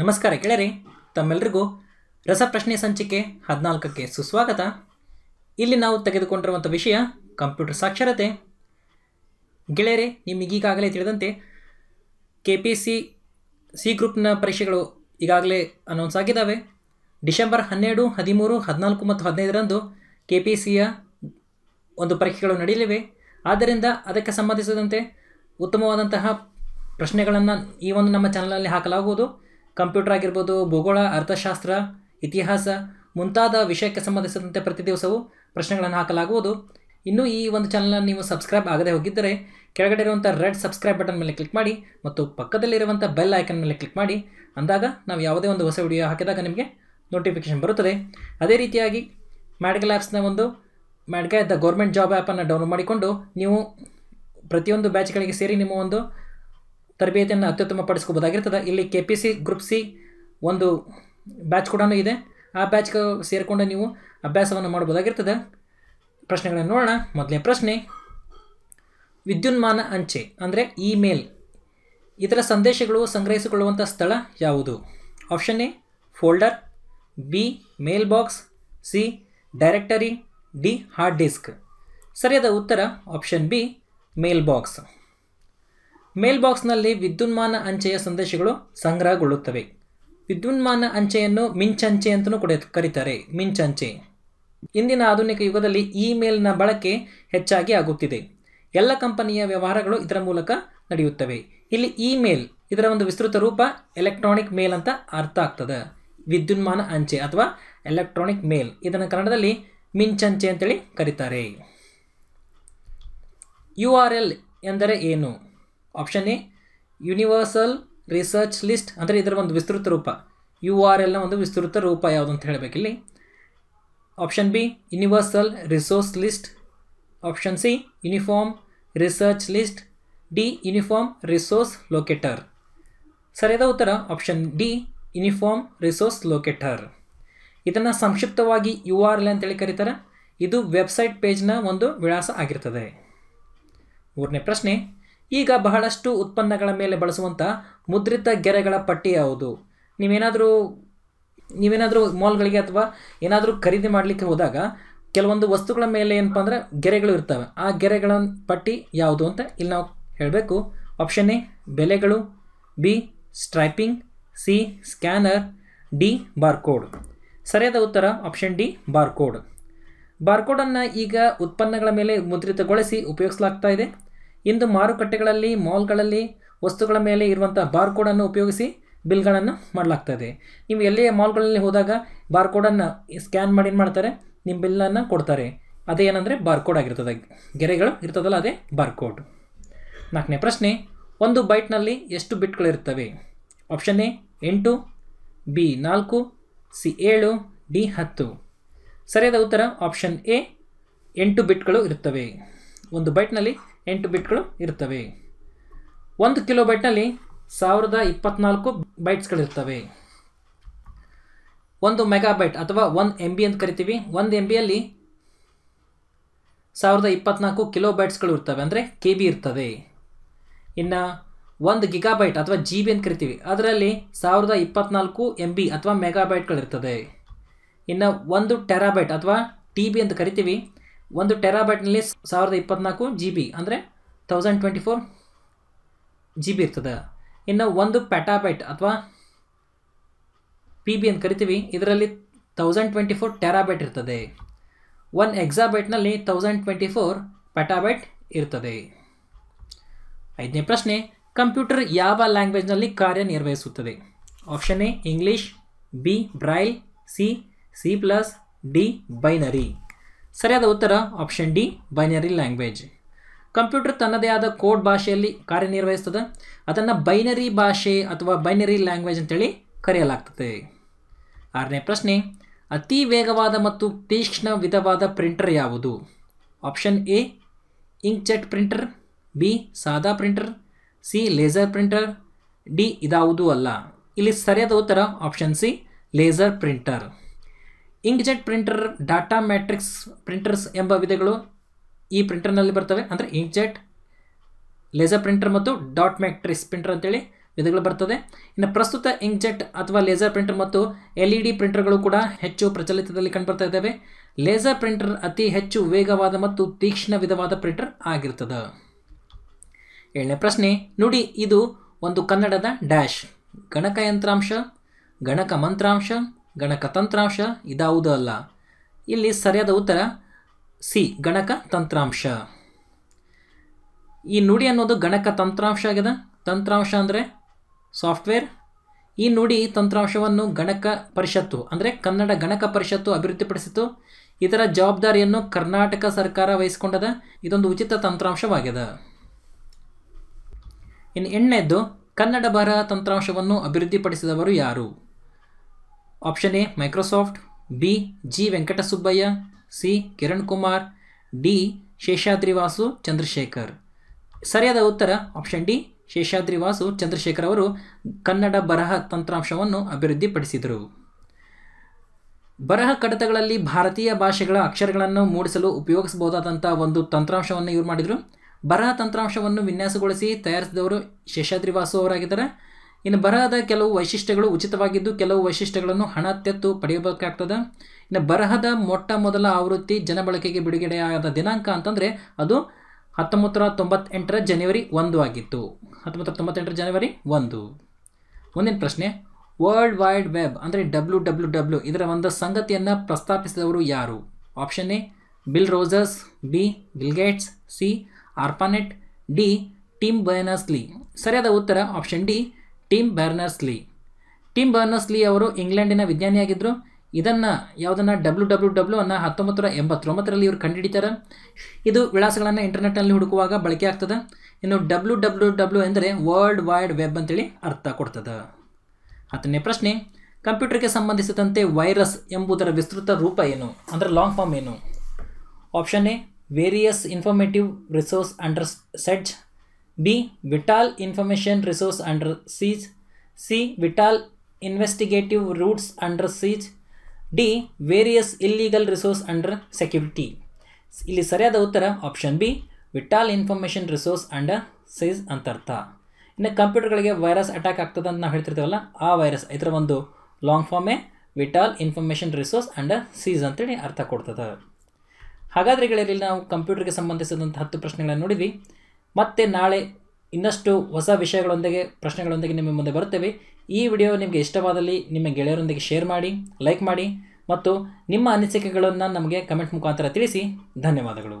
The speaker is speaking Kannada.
ನಮಸ್ಕಾರ ಗೆಳೆಯರೇ ತಮ್ಮೆಲ್ಲರಿಗೂ ರಸಪ್ರಶ್ನೆ ಸಂಚಿಕೆ ಹದಿನಾಲ್ಕಕ್ಕೆ ಸುಸ್ವಾಗತ ಇಲ್ಲಿ ನಾವು ತೆಗೆದುಕೊಂಡಿರುವಂಥ ವಿಷಯ ಕಂಪ್ಯೂಟರ್ ಸಾಕ್ಷರತೆ ಗೆಳೆಯರೆ ನಿಮಗೀಗಾಗಲೇ ತಿಳಿದಂತೆ ಕೆ ಪಿ ಸಿ ಸಿ ಗ್ರೂಪ್ನ ಪರೀಕ್ಷೆಗಳು ಈಗಾಗಲೇ ಅನೌನ್ಸ್ ಆಗಿದ್ದಾವೆ ಡಿಸೆಂಬರ್ ಹನ್ನೆರಡು ಹದಿಮೂರು ಹದಿನಾಲ್ಕು ಮತ್ತು ಹದಿನೈದರಂದು ಕೆ ಪಿ ಸಿಯ ಒಂದು ಪರೀಕ್ಷೆಗಳು ನಡೆಯಲಿವೆ ಆದ್ದರಿಂದ ಅದಕ್ಕೆ ಸಂಬಂಧಿಸಿದಂತೆ ಉತ್ತಮವಾದಂತಹ ಪ್ರಶ್ನೆಗಳನ್ನು ಈ ಒಂದು ನಮ್ಮ ಚಾನಲಲ್ಲಿ ಹಾಕಲಾಗುವುದು ಕಂಪ್ಯೂಟರ್ ಆಗಿರ್ಬೋದು ಭೂಗೋಳ ಅರ್ಥಶಾಸ್ತ್ರ ಇತಿಹಾಸ ಮುಂತಾದ ವಿಷಯಕ್ಕೆ ಸಂಬಂಧಿಸಿದಂತೆ ಪ್ರತಿ ದಿವಸವೂ ಪ್ರಶ್ನೆಗಳನ್ನು ಹಾಕಲಾಗುವುದು ಇನ್ನೂ ಈ ಒಂದು ಚಾನಲ್ನ ನೀವು ಸಬ್ಸ್ಕ್ರೈಬ್ ಆಗದೆ ಹೋಗಿದ್ದರೆ ಕೆಳಗಡೆ ಇರುವಂಥ ರೆಡ್ ಸಬ್ಸ್ಕ್ರೈಬ್ ಬಟನ್ ಮೇಲೆ ಕ್ಲಿಕ್ ಮಾಡಿ ಮತ್ತು ಪಕ್ಕದಲ್ಲಿರುವಂಥ ಬೆಲ್ ಐಕನ್ ಮೇಲೆ ಕ್ಲಿಕ್ ಮಾಡಿ ಅಂದಾಗ ನಾವು ಯಾವುದೇ ಒಂದು ಹೊಸ ವಿಡಿಯೋ ಹಾಕಿದಾಗ ನಿಮಗೆ ನೋಟಿಫಿಕೇಷನ್ ಬರುತ್ತದೆ ಅದೇ ರೀತಿಯಾಗಿ ಮ್ಯಾಡಿಕಲ್ ಆ್ಯಪ್ಸ್ನ ಒಂದು ಮ್ಯಾಡಿಕಲ್ ಗೌರ್ಮೆಂಟ್ ಜಾಬ್ ಆ್ಯಪನ್ನು ಡೌನ್ಲೋಡ್ ಮಾಡಿಕೊಂಡು ನೀವು ಪ್ರತಿಯೊಂದು ಬ್ಯಾಚ್ಗಳಿಗೆ ಸೇರಿ ನಿಮ್ಮ ಒಂದು ತರಬೇತಿಯನ್ನು ಅತ್ಯುತ್ತಮ ಪಡಿಸ್ಕೋಬೋದಾಗಿರ್ತದೆ ಇಲ್ಲಿ K P C group C ಒಂದು ಬ್ಯಾಚ್ ಕೂಡ ಇದೆ ಆ ಬ್ಯಾಚ್ಗೆ ಸೇರಿಕೊಂಡು ನೀವು ಅಭ್ಯಾಸವನ್ನು ಮಾಡ್ಬೋದಾಗಿರ್ತದೆ ಪ್ರಶ್ನೆಗಳನ್ನು ನೋಡೋಣ ಮೊದಲನೇ ಪ್ರಶ್ನೆ ವಿದ್ಯುನ್ಮಾನ ಅಂಚೆ ಅಂದರೆ ಇಮೇಲ್ ಇತರ ಸಂದೇಶಗಳು ಸಂಗ್ರಹಿಸಿಕೊಳ್ಳುವಂಥ ಸ್ಥಳ ಯಾವುದು option A folder B mail box C directory D hard disk ಸರಿಯಾದ ಉತ್ತರ ಆಪ್ಷನ್ ಬಿ ಮೇಲ್ ಬಾಕ್ಸ್ ಮೇಲ್ಬಾಕ್ಸ್ನಲ್ಲಿ ವಿದ್ಯುನ್ಮಾನ ಅಂಚೆಯ ಸಂದೇಶಗಳು ಸಂಗ್ರಹಗೊಳ್ಳುತ್ತವೆ ವಿದ್ಯುನ್ಮಾನ ಅಂಚೆಯನ್ನು ಮಿಂಚಂಚೆ ಅಂತಲೂ ಕೂಡ ಕರೀತಾರೆ ಮಿಂಚಂಚೆ ಇಂದಿನ ಆಧುನಿಕ ಯುಗದಲ್ಲಿ ಇಮೇಲ್ನ ಬಳಕೆ ಹೆಚ್ಚಾಗಿ ಆಗುತ್ತಿದೆ ಎಲ್ಲ ಕಂಪನಿಯ ವ್ಯವಹಾರಗಳು ಇದರ ಮೂಲಕ ನಡೆಯುತ್ತವೆ ಇಲ್ಲಿ ಇಮೇಲ್ ಇದರ ಒಂದು ವಿಸ್ತೃತ ರೂಪ ಎಲೆಕ್ಟ್ರಾನಿಕ್ ಮೇಲ್ ಅಂತ ಅರ್ಥ ಆಗ್ತದೆ ವಿದ್ಯುನ್ಮಾನ ಅಂಚೆ ಅಥವಾ ಎಲೆಕ್ಟ್ರಾನಿಕ್ ಮೇಲ್ ಇದನ್ನು ಕನ್ನಡದಲ್ಲಿ ಮಿಂಚಂಚೆ ಅಂತೇಳಿ ಕರೀತಾರೆ ಯು ಆರ್ ಎಲ್ ಎಂದರೆ ಏನು option A universal research list ಅಂದರೆ ಇದರ ಒಂದು ವಿಸ್ತೃತ ರೂಪ ಯು ಆರ್ ಎಲ್ನ ಒಂದು ವಿಸ್ತೃತ ರೂಪ ಯಾವುದು ಅಂತ ಹೇಳಬೇಕಿಲ್ಲಿ option B universal resource list option C uniform research list D uniform resource locator ಸರಿಯಾದ ಉತ್ತರ option D uniform resource locator ಇದನ್ನು ಸಂಕ್ಷಿಪ್ತವಾಗಿ ಯು ಆರ್ ಎಲ್ ಹೇಳಿ ಕರೀತಾರೆ ಇದು ವೆಬ್ಸೈಟ್ ಪೇಜ್ನ ಒಂದು ವಿಳಾಸ ಆಗಿರ್ತದೆ ಮೂರನೇ ಪ್ರಶ್ನೆ ಈಗ ಬಹಳಷ್ಟು ಉತ್ಪನ್ನಗಳ ಮೇಲೆ ಬಳಸುವಂಥ ಮುದ್ರಿತ ಗೆರೆಗಳ ಪಟ್ಟಿ ಯಾವುದು ನೀವೇನಾದರೂ ನೀವೇನಾದರೂ ಮಾಲ್ಗಳಿಗೆ ಅಥವಾ ಏನಾದರೂ ಖರೀದಿ ಮಾಡಲಿಕ್ಕೆ ಹೋದಾಗ ಕೆಲವೊಂದು ವಸ್ತುಗಳ ಮೇಲೆ ಏನಪ್ಪ ಅಂದರೆ ಗೆರೆಗಳು ಇರ್ತವೆ ಆ ಗೆರೆಗಳ ಪಟ್ಟಿ ಯಾವುದು ಅಂತ ಇಲ್ಲಿ ನಾವು ಹೇಳಬೇಕು ಆಪ್ಷನ್ ಎ ಬೆಲೆಗಳು B striping C scanner D barcode ಸರಿಯಾದ ಉತ್ತರ ಆಪ್ಷನ್ ಡಿ ಬಾರ್ಕೋಡ್ ಬಾರ್ಕೋಡನ್ನು ಈಗ ಉತ್ಪನ್ನಗಳ ಮೇಲೆ ಮುದ್ರಿತಗೊಳಿಸಿ ಉಪಯೋಗಿಸಲಾಗ್ತಾ ಇದೆ ಇಂದು ಮಾರುಕಟ್ಟೆಗಳಲ್ಲಿ ಮಾಲ್ಗಳಲ್ಲಿ ವಸ್ತುಗಳ ಮೇಲೆ ಇರುವಂಥ ಕೋಡನ್ನು ಉಪಯೋಗಿಸಿ ಬಿಲ್ಗಳನ್ನು ಮಾಡಲಾಗ್ತದೆ ನೀವು ಎಲ್ಲೇ ಮಾಲ್ಗಳಲ್ಲಿ ಹೋದಾಗ ಕೋಡನ್ನು ಸ್ಕ್ಯಾನ್ ಮಾಡಿ ಏನು ಮಾಡ್ತಾರೆ ನಿಮ್ಮ ಬಿಲ್ಲನ್ನು ಕೊಡ್ತಾರೆ ಅದೇ ಏನಂದರೆ ಬಾರ್ಕೋಡ್ ಆಗಿರ್ತದೆ ಗೆರೆಗಳು ಇರ್ತದಲ್ಲ ಅದೇ ಬಾರ್ಕೋಡ್ ನಾಲ್ಕನೇ ಪ್ರಶ್ನೆ ಒಂದು ಬೈಟ್ನಲ್ಲಿ ಎಷ್ಟು ಬಿಟ್ಗಳಿರ್ತವೆ ಆಪ್ಷನ್ ಎ ಎಂಟು ಬಿ ನಾಲ್ಕು ಸಿ ಏಳು ಡಿ ಹತ್ತು ಸರಿಯಾದ ಉತ್ತರ ಆಪ್ಷನ್ ಎ ಎಂಟು ಬಿಟ್ಗಳು ಇರುತ್ತವೆ ಒಂದು ಬೈಟ್ನಲ್ಲಿ ಎಂಟು ಬಿಟ್ಗಳು ಇರ್ತವೆ ಒಂದು ಕಿಲೋ ಬೈಟ್ನಲ್ಲಿ ಸಾವಿರದ ಇಪ್ಪತ್ನಾಲ್ಕು ಬೈಟ್ಸ್ಗಳಿರ್ತವೆ ಒಂದು ಮೆಗಾಬೈಟ್ ಅಥವಾ ಒಂದು ಎಮ್ ಬಿ ಅಂತ ಕರಿತೀವಿ ಒಂದು ಎಮ್ ಬಿಯಲ್ಲಿ ಸಾವಿರದ ಇಪ್ಪತ್ನಾಲ್ಕು ಕಿಲೋ ಬೈಟ್ಸ್ಗಳು ಇರ್ತವೆ ಅಂದರೆ ಕೆ ಬಿ ಇರ್ತದೆ ಇನ್ನು ಒಂದು ಗಿಗಾಬೈಟ್ ಅಥವಾ ಜಿ ಬಿ ಅಂತ ಕರಿತೀವಿ ಅದರಲ್ಲಿ ಸಾವಿರದ ಇಪ್ಪತ್ನಾಲ್ಕು ಎಮ್ ಬಿ ಅಥವಾ ಮೆಗಾಬೈಟ್ಗಳಿರ್ತದೆ ಇನ್ನು ಒಂದು ಟೆರಾಬೈಟ್ ಅಥವಾ ಟಿ ಬಿ ಅಂತ ಕರಿತೀವಿ ಒಂದು ಟೆರಾಬೈಟ್ನಲ್ಲಿ ಸಾವಿರದ ಇಪ್ಪತ್ನಾಲ್ಕು ಜಿ ಬಿ ಅಂದರೆ thousand twenty four G B ಇರ್ತದೆ ಇನ್ನು ಒಂದು ಪೆಟಾಬೈಟ್ ಅಥವಾ ಪಿ ಬಿ ಅಂತ ಕರಿತೀವಿ ಇದರಲ್ಲಿ ತೌಸಂಡ್ ಟ್ವೆಂಟಿ ಫೋರ್ ಟೆರಾಬೈಟ್ ಇರ್ತದೆ ಒನ್ ಎಕ್ಸಾಬೈಟ್ನಲ್ಲಿ ತೌಸಂಡ್ ಟ್ವೆಂಟಿ ಫೋರ್ ಪೆಟಾಬೈಟ್ ಇರ್ತದೆ ಐದನೇ ಪ್ರಶ್ನೆ ಕಂಪ್ಯೂಟರ್ ಯಾವ ಲ್ಯಾಂಗ್ವೇಜ್ನಲ್ಲಿ ಕಾರ್ಯನಿರ್ವಹಿಸುತ್ತದೆ option A English B Braille C C plus D binary ಸರಿಯಾದ ಉತ್ತರ option D binary language computer ತನ್ನದೇ ಆದ ಕೋಡ್ ಭಾಷೆಯಲ್ಲಿ ಕಾರ್ಯನಿರ್ವಹಿಸ್ತದೆ ಅದನ್ನು ಬೈನರಿ ಭಾಷೆ ಅಥವಾ ಬೈನರಿ ಲ್ಯಾಂಗ್ವೇಜ್ ಅಂತೇಳಿ ಕರೆಯಲಾಗ್ತದೆ ಆರನೇ ಪ್ರಶ್ನೆ ಅತಿ ವೇಗವಾದ ಮತ್ತು ತೀಕ್ಷ್ಣ ವಿಧವಾದ ಪ್ರಿಂಟರ್ ಯಾವುದು option A inkjet printer B ಸಾದಾ printer C laser printer D ಇದಾವುದೂ ಅಲ್ಲ ಇಲ್ಲಿ ಸರಿಯಾದ ಉತ್ತರ option C laser printer inkjet printer data matrix printers ಎಂಬ ವಿಧಗಳು ಈ ಪ್ರಿಂಟರ್ನಲ್ಲಿ ಬರ್ತವೆ ಅಂದರೆ ಇಂಕ್ಜೆಟ್ ಲೇಸರ್ ಪ್ರಿಂಟರ್ ಮತ್ತು ಡಾಟ್ ಮ್ಯಾಟ್ರಿಕ್ಸ್ ಪ್ರಿಂಟರ್ ಅಂತೇಳಿ ವಿಧಗಳು ಬರ್ತದೆ ಇನ್ನು ಪ್ರಸ್ತುತ ಇಂಕ್ಜೆಟ್ ಅಥವಾ ಲೇಸರ್ ಪ್ರಿಂಟರ್ ಮತ್ತು ಎಲ್ ಇ ಡಿ ಪ್ರಿಂಟರ್ಗಳು ಕೂಡ ಹೆಚ್ಚು ಪ್ರಚಲಿತದಲ್ಲಿ ಕಂಡುಬರ್ತಾ ಇದ್ದಾವೆ ಲೇಸರ್ ಪ್ರಿಂಟರ್ ಅತಿ ಹೆಚ್ಚು ವೇಗವಾದ ಮತ್ತು ತೀಕ್ಷ್ಣ ವಿಧವಾದ ಪ್ರಿಂಟರ್ ಆಗಿರ್ತದೆ ಏಳನೇ ಪ್ರಶ್ನೆ ನುಡಿ ಇದು ಒಂದು ಕನ್ನಡದ ಡ್ಯಾಶ್ ಗಣಕ ಯಂತ್ರಾಂಶ ಗಣಕ ಮಂತ್ರಾಂಶ ಗಣಕ ತಂತ್ರಾಂಶ ಇದಾವುದೂ ಅಲ್ಲ ಇಲ್ಲಿ ಸರಿಯಾದ ಉತ್ತರ ಸಿ ಗಣಕ ತಂತ್ರಾಂಶ ಈ ನುಡಿ ಅನ್ನೋದು ಗಣಕ ತಂತ್ರಾಂಶ ಆಗಿದೆ ತಂತ್ರಾಂಶ ಅಂದರೆ ಸಾಫ್ಟ್ವೇರ್ ಈ ನುಡಿ ತಂತ್ರಾಂಶವನ್ನು ಗಣಕ ಪರಿಷತ್ತು ಅಂದರೆ ಕನ್ನಡ ಗಣಕ ಪರಿಷತ್ತು ಅಭಿವೃದ್ಧಿಪಡಿಸಿತು ಇದರ ಜವಾಬ್ದಾರಿಯನ್ನು ಕರ್ನಾಟಕ ಸರ್ಕಾರ ವಹಿಸಿಕೊಂಡದ ಇದೊಂದು ಉಚಿತ ತಂತ್ರಾಂಶವಾಗಿದೆ ಇನ್ನು ಎಣ್ಣೆದ್ದು ಕನ್ನಡ ಬರಹ ತಂತ್ರಾಂಶವನ್ನು ಅಭಿವೃದ್ಧಿಪಡಿಸಿದವರು ಯಾರು option A Microsoft B G Venkatasubbaiah C Kiran Kumar D ಶೇಷಾದ್ರಿವಾಸು Chandrashekhar ಸರಿಯಾದ ಉತ್ತರ ಆಪ್ಷನ್ ಡಿ ಶೇಷಾದ್ರಿವಾಸು ಚಂದ್ರಶೇಖರ್ ಅವರು ಕನ್ನಡ ಬರಹ ತಂತ್ರಾಂಶವನ್ನು ಅಭಿವೃದ್ಧಿಪಡಿಸಿದರು ಬರಹ ಕಡತಗಳಲ್ಲಿ ಭಾರತೀಯ ಭಾಷೆಗಳ ಅಕ್ಷರಗಳನ್ನು ಮೂಡಿಸಲು ಉಪಯೋಗಿಸಬಹುದಾದಂಥ ಒಂದು ತಂತ್ರಾಂಶವನ್ನು ಇವರು ಮಾಡಿದರು ಬರಹ ತಂತ್ರಾಂಶವನ್ನು ವಿನ್ಯಾಸಗೊಳಿಸಿ ತಯಾರಿಸಿದವರು ಶೇಷಾದ್ರಿವಾಸು ಅವರಾಗಿದ್ದಾರೆ ಇನ್ನು ಬರಹದ ಕೆಲವು ವೈಶಿಷ್ಟ್ಯಗಳು ಉಚಿತವಾಗಿದ್ದು ಕೆಲವು ವೈಶಿಷ್ಟ್ಯಗಳನ್ನು ಹಣ ತೆತ್ತು ಪಡೆಯಬೇಕಾಗ್ತದೆ ಇನ್ನು ಬರಹದ ಮೊಟ್ಟ ಮೊದಲ ಆವೃತ್ತಿ ಜನಬಳಕೆಗೆ ಬಿಡುಗಡೆಯಾದ ದಿನಾಂಕ ಅಂತಂದರೆ ಅದು ಹತ್ತೊಂಬತ್ತು ತೊಂಬತ್ತೆಂಟರ ಜನವರಿ ಒಂದು ಆಗಿತ್ತು ಹತ್ತೊಂಬತ್ತು ತೊಂಬತ್ತೆಂಟರ ಜನವರಿ ಒಂದು ಮುಂದಿನ ಪ್ರಶ್ನೆ ವರ್ಲ್ಡ್ ವೈಡ್ ವೆಬ್ ಅಂದರೆ ಡಬ್ಲ್ಯೂ ಡಬ್ಲ್ಯೂ ಡಬ್ಲ್ಯೂ ಇದರ ಒಂದು ಸಂಗತಿಯನ್ನು ಪ್ರಸ್ತಾಪಿಸಿದವರು ಯಾರು option A Bill Roses B Bill Gates C ARPANET D Tim ಬಯನಸ್ಲಿ ಸರಿಯಾದ ಉತ್ತರ option D Tim Berners Lee Tim Berners Lee ಅವರು ಇಂಗ್ಲೆಂಡಿನ ವಿಜ್ಞಾನಿಯಾಗಿದ್ದರು ಇದನ್ನು ಯಾವುದನ್ನು ಡಬ್ಲ್ಯೂ ಡಬ್ಲ್ಯೂ ಡಬ್ಲ್ಯೂ ಅನ್ನು ಹತ್ತೊಂಬತ್ತು ಎಂಬತ್ತೊಂಬತ್ತರಲ್ಲಿ ಇವರು ಕಂಡುಹಿಡಿತಾರೆ ಇದು ವಿಳಾಸಗಳನ್ನು ಇಂಟರ್ನೆಟ್ನಲ್ಲಿ ಹುಡುಕುವಾಗ ಬಳಕೆ ಆಗ್ತದೆ ಇನ್ನು ಡಬ್ಲ್ಯೂ ಡಬ್ಲ್ಯೂ ಡಬ್ಲ್ಯೂ ಎಂದರೆ ವರ್ಲ್ಡ್ ವೈಡ್ ವೆಬ್ ಅಂತೇಳಿ ಅರ್ಥ ಕೊಡ್ತದೆ ಹತ್ತನೇ ಪ್ರಶ್ನೆ ಕಂಪ್ಯೂಟರ್ಗೆ ಸಂಬಂಧಿಸಿದಂತೆ ವೈರಸ್ ಎಂಬುದರ ವಿಸ್ತೃತ ರೂಪ ಏನು ಅಂದರೆ ಲಾಂಗ್ ಫಾರ್ಮ್ ಏನು option A various informative resource under ಸೆಡ್ಜ್ B. Vital information resource under siege. C. Vital investigative routes under siege. D. Various illegal resource under security. ಇಲ್ಲಿ ಸರಿಯಾದ ಉತ್ತರ option B vital information resource under size ಅಂತರ್ಥ ಇನ್ನು ಕಂಪ್ಯೂಟರ್ಗಳಿಗೆ ವೈರಸ್ ಅಟ್ಯಾಕ್ ಆಗ್ತದೆ ಅಂತ ನಾವು ಹೇಳ್ತಿರ್ತೀವಲ್ಲ ಆ ವೈರಸ್ ಇದರ ಒಂದು ಲಾಂಗ್ ಫಾರ್ಮೇ vital information resource under siege ಅಂತೇಳಿ ಅರ್ಥ ಕೊಡ್ತದೆ ಹಾಗಾದ್ರೆ ನಾವು ಕಂಪ್ಯೂಟರ್ಗೆ ಸಂಬಂಧಿಸಿದಂಥ ಹತ್ತು ಪ್ರಶ್ನೆಗಳನ್ನು ನೋಡಿದ್ವಿ ಮತ್ತೆ ನಾಳೆ ಇನ್ನಷ್ಟು ಹೊಸ ವಿಷಯಗಳೊಂದಿಗೆ ಪ್ರಶ್ನೆಗಳೊಂದಿಗೆ ನಿಮ್ಮ ಮುಂದೆ ಬರುತ್ತೇವೆ ಈ ವಿಡಿಯೋ ನಿಮಗೆ ಇಷ್ಟವಾದಲ್ಲಿ ನಿಮ್ಮ ಗೆಳೆಯರೊಂದಿಗೆ ಶೇರ್ ಮಾಡಿ ಲೈಕ್ ಮಾಡಿ ಮತ್ತು ನಿಮ್ಮ ಅನಿಸಿಕೆಗಳನ್ನು ನಮಗೆ ಕಮೆಂಟ್ ಮುಖಾಂತರ ತಿಳಿಸಿ ಧನ್ಯವಾದಗಳು